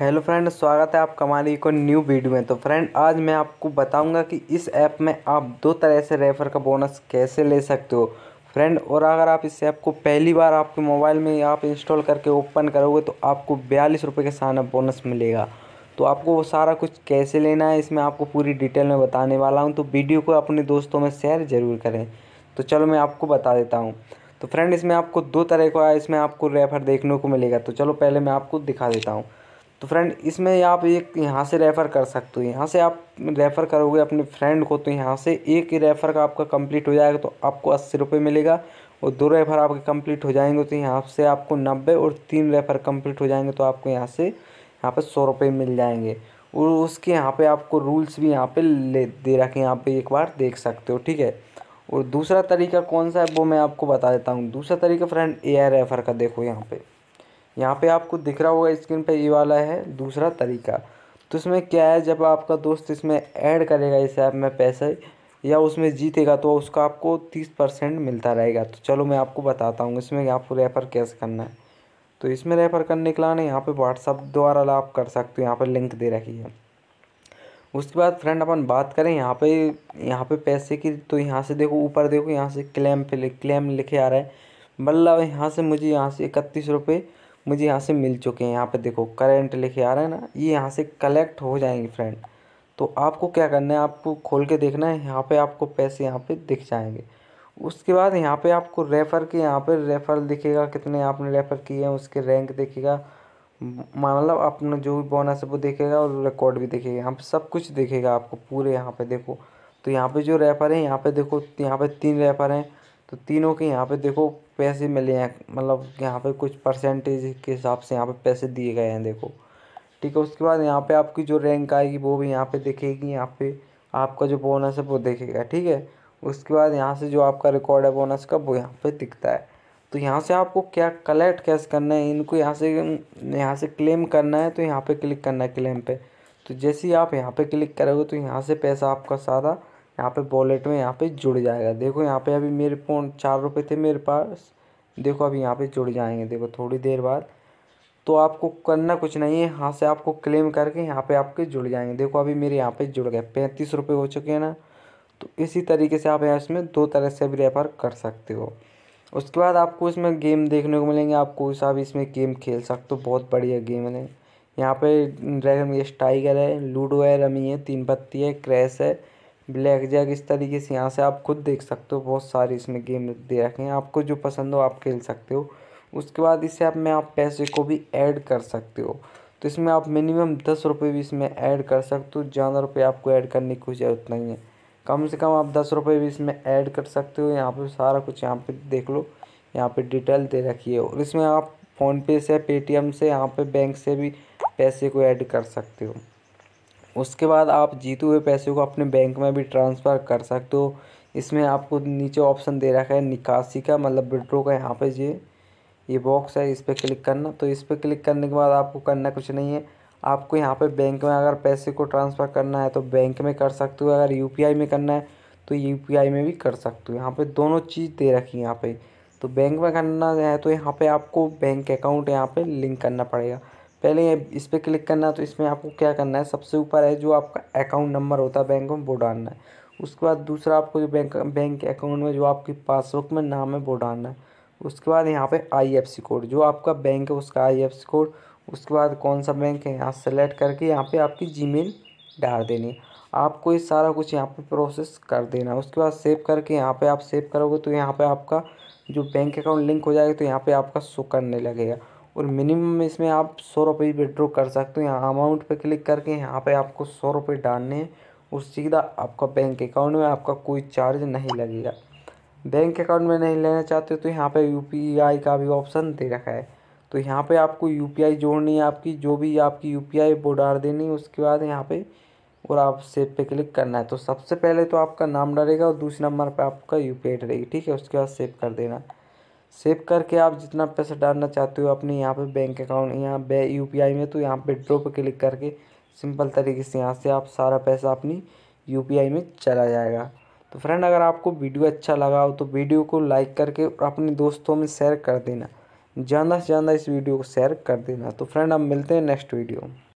hello friend स्वागत है आपका हमारी को न्यू वीडियो में तो फ्रेंड आज मैं आपको बताऊंगा कि इस ऐप में आप दो तरह से रेफ़र का बोनस कैसे ले सकते हो फ्रेंड और अगर आप इस ऐप को पहली बार आपके मोबाइल में आप इंस्टॉल करके ओपन करोगे तो आपको बयालीस रुपये का सानअप बोनस मिलेगा तो आपको वो सारा कुछ कैसे लेना है इसमें आपको पूरी डिटेल में बताने वाला हूँ तो वीडियो को अपने दोस्तों में शेयर ज़रूर करें तो चलो मैं आपको बता देता हूँ तो फ्रेंड इसमें आपको दो तरह का इसमें आपको रेफ़र देखने को मिलेगा तो चलो पहले मैं आपको दिखा देता हूँ तो फ्रेंड इसमें आप एक यहाँ से रेफ़र कर सकते हो यहाँ से आप रेफ़र करोगे अपने फ्रेंड को तो यहाँ से एक रेफ़र का आपका कंप्लीट हो जाएगा तो आपको अस्सी रुपये मिलेगा और दो रेफ़र आपके कंप्लीट हो जाएंगे तो यहाँ से आपको नब्बे और तीन रेफ़र कंप्लीट हो जाएंगे तो आपको यहाँ से यहाँ पर सौ रुपये मिल जाएंगे और उसके यहाँ पर आपको रूल्स भी यहाँ पर ले दे रखे यहाँ पर एक बार देख सकते हो ठीक है और दूसरा तरीका कौन सा है वो मैं आपको बता देता हूँ दूसरा तरीका फ्रेंड ए आई रेफ़र का देखो यहाँ पर यहाँ पे आपको दिख रहा होगा स्क्रीन पे ये वाला है दूसरा तरीका तो इसमें क्या है जब आपका दोस्त इसमें ऐड करेगा इस ऐप में पैसे या उसमें जीतेगा तो उसका आपको तीस परसेंट मिलता रहेगा तो चलो मैं आपको बताता हूँ इसमें आपको रेफ़र कैसे करना है तो इसमें रेफ़र करने के लिए यहाँ पर व्हाट्सअप द्वारा आप कर सकते हो यहाँ पर लिंक दे रखी है उसके बाद फ्रेंड अपन बात करें यहाँ पे यहाँ पे पैसे की तो यहाँ से देखो ऊपर देखो यहाँ से क्लेम पे क्लेम लिखे आ रहा है मतलब यहाँ से मुझे यहाँ से इकतीस रुपये मुझे यहाँ से मिल चुके हैं यहाँ पे देखो करेंट लिखे आ रहे हैं ना ये यहाँ से कलेक्ट हो जाएंगे फ्रेंड तो आपको क्या करना है आपको खोल के देखना है यहाँ पे आपको पैसे यहाँ पे दिख जाएंगे उसके बाद यहाँ पे आपको रेफ़र के यहाँ पे रेफ़र दिखेगा कितने आपने रेफ़र किए हैं उसके रैंक देखेगा मतलब अपना जो भी बोनस है वो देखेगा और रिकॉर्ड भी देखेगा यहाँ पर सब कुछ देखेगा आपको पूरे यहाँ पर देखो तो यहाँ पर जो रेफ़र है यहाँ पर देखो यहाँ पर तीन रेफ़र हैं तो तीनों के यहाँ पे देखो पैसे मिले हैं मतलब यहाँ पे कुछ परसेंटेज के हिसाब से यहाँ पे पैसे दिए गए हैं देखो ठीक है उसके बाद यहाँ पे आपकी जो रैंक आएगी वो भी यहाँ पे दिखेगी यहाँ पे आपका जो बोनस है वो देखेगा ठीक है उसके बाद यहाँ से जो आपका रिकॉर्ड है बोनस का वो यहाँ पर दिखता है तो यहाँ से आपको क्या कलेक्ट कैसे करना है इनको यहाँ से यहाँ से क्लेम करना है तो यहाँ पर क्लिक करना है क्लेम पर तो जैसे ही आप यहाँ पर क्लिक करोगे तो यहाँ से पैसा आपका सारा यहाँ पे वॉलेट में यहाँ पे जुड़ जाएगा देखो यहाँ पे अभी मेरे फोन चार रुपये थे मेरे पास देखो अभी यहाँ पे जुड़ जाएंगे देखो थोड़ी देर बाद तो आपको करना कुछ नहीं है यहाँ से आपको क्लेम करके यहाँ पे आपके जुड़ जाएंगे देखो अभी मेरे यहाँ पे जुड़ गए पैंतीस रुपये हो चुके हैं ना तो इसी तरीके से आप यहाँ इसमें दो तरह से भी रेफर कर सकते हो उसके बाद आपको इसमें गेम देखने को मिलेंगे आप कोई सा भी इसमें गेम खेल सकते हो बहुत बढ़िया गेम है यहाँ पे ड्रैगन गेस्ट टाइगर है लूडो है रमी है तीन पत्ती है क्रैश है ब्लैक जैक इस तरीके से यहाँ से आप खुद देख सकते हो बहुत सारे इसमें गेम दे रखे हैं आपको जो पसंद हो आप खेल सकते हो उसके बाद इसे आप में आप पैसे को भी ऐड कर सकते हो तो इसमें आप मिनिमम दस रुपये भी इसमें ऐड कर सकते हो ज़्यादा रुपये आपको ऐड करने की कोई ज़रूरत नहीं है कम से कम आप दस रुपये भी इसमें ऐड कर सकते हो यहाँ पर सारा कुछ यहाँ पर देख लो यहाँ पर डिटेल दे रखी है और इसमें आप फ़ोनपे से पेटीएम से यहाँ पर बैंक से भी पैसे को ऐड कर सकते हो उसके बाद आप जीते हुए पैसे को अपने बैंक में भी ट्रांसफ़र कर सकते हो इसमें आपको नीचे ऑप्शन दे रखा है निकासी का मतलब विड्रो का यहाँ पे ये ये बॉक्स है इस पर क्लिक करना तो इस पर क्लिक करने के बाद आपको करना कुछ नहीं है आपको यहाँ पे बैंक में अगर पैसे को ट्रांसफ़र करना है तो बैंक में कर सकते हो अगर यू में करना है तो यू में भी कर सकते हो यहाँ पर दोनों चीज़ दे रखी है यहाँ पर तो बैंक में करना है तो यहाँ पर आपको बैंक अकाउंट यहाँ पर लिंक करना पड़ेगा पहले इस पर क्लिक करना है तो इसमें आपको क्या करना है सबसे ऊपर है जो आपका अकाउंट नंबर होता है बैंक में वो डालना है उसके बाद दूसरा आपको जो बैंक बैंक अकाउंट में जो आपकी पासबुक में नाम है वो डालना है उसके बाद यहाँ पे आई कोड जो आपका बैंक है उसका आई कोड उसके बाद कौन सा बैंक है यहाँ सेलेक्ट करके यहाँ पे आपकी मेल डाल देनी है आपको ये सारा कुछ यहाँ पे प्रोसेस कर देना है उसके बाद सेव करके यहाँ पे आप सेव करोगे तो यहाँ पे आपका जो बैंक अकाउंट लिंक हो जाएगा तो यहाँ पे आपका शो करने लगेगा और मिनिमम इसमें आप सौ रुपये विड्रॉ कर सकते हो यहाँ अमाउंट पे क्लिक करके यहाँ पे आपको सौ रुपये डालने हैं और सीधा आपका बैंक अकाउंट में आपका कोई चार्ज नहीं लगेगा बैंक अकाउंट में नहीं लेना चाहते तो यहाँ पे यू का भी ऑप्शन दे रखा है तो यहाँ पे आपको यू जोड़नी है आपकी जो भी आपकी यू पी वो डाल देनी है उसके बाद यहाँ पे और आप सेव पे क्लिक करना है तो सबसे पहले तो आपका नाम डालेगा और दूसरे नंबर पे आपका यू पी डलेगी ठीक है उसके बाद सेव कर देना सेव करके आप जितना पैसा डालना चाहते हो अपने यहाँ पे बैंक अकाउंट यहाँ बे यू में तो यहाँ पे ड्रॉप पर क्लिक करके सिंपल तरीके से यहाँ से आप सारा पैसा अपनी यू में चला जाएगा तो फ्रेंड अगर आपको वीडियो अच्छा लगा हो तो वीडियो को लाइक करके और अपने दोस्तों में शेयर कर देना ज़्यादा से ज़्यादा इस वीडियो को शेयर कर देना तो फ्रेंड अब मिलते हैं नेक्स्ट वीडियो